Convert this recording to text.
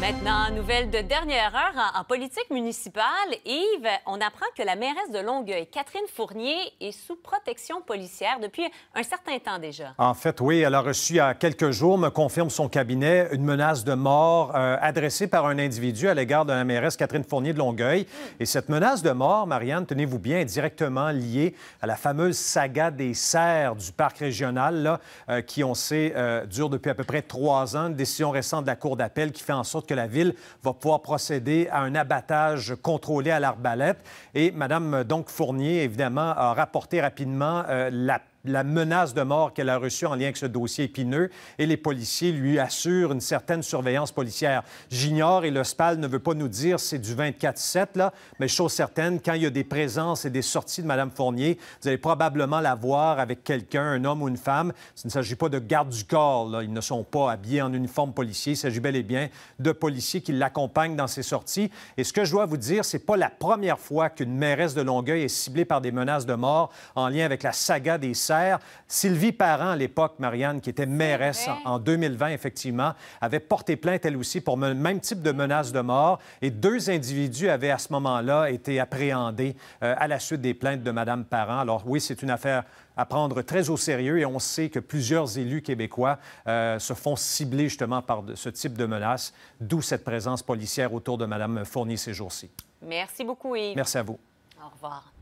Maintenant, nouvelle de dernière heure en, politique municipale. Yves, on apprend que la mairesse de Longueuil, Catherine Fournier, est sous protection policière depuis un certain temps déjà. En fait, oui, elle a reçu il y a quelques jours, me confirme son cabinet, une menace de mort euh, adressée par un individu à l'égard de la mairesse Catherine Fournier de Longueuil. Et cette menace de mort, Marianne, tenez-vous bien, est directement liée à la fameuse saga des serres du parc régional, là, euh, qui, on sait, euh, dure depuis à peu près trois ans. Une décision récente de la Cour d'appel qui fait en sorte que la ville va pouvoir procéder à un abattage contrôlé à l'arbalète. Et Mme donc Fournier, évidemment, a rapporté rapidement euh, la la menace de mort qu'elle a reçue en lien avec ce dossier épineux et les policiers lui assurent une certaine surveillance policière. J'ignore et le SPAL ne veut pas nous dire c'est du 24-7, là, mais chose certaine, quand il y a des présences et des sorties de Mme Fournier, vous allez probablement la voir avec quelqu'un, un homme ou une femme. Il ne s'agit pas de garde du corps, ils ne sont pas habillés en uniforme policier, il s'agit bel et bien de policiers qui l'accompagnent dans ses sorties. Et ce que je dois vous dire, c'est pas la première fois qu'une mairesse de Longueuil est ciblée par des menaces de mort en lien avec la saga des sacs Sylvie Parent, à l'époque, Marianne, qui était mairesse en 2020, effectivement, avait porté plainte, elle aussi, pour le même type de menace de mort. Et deux individus avaient, à ce moment-là, été appréhendés euh, à la suite des plaintes de Mme Parent. Alors oui, c'est une affaire à prendre très au sérieux et on sait que plusieurs élus québécois euh, se font cibler justement par ce type de menace, d'où cette présence policière autour de Mme Fournier ces jours-ci. Merci beaucoup, Yves. Merci à vous. Au revoir.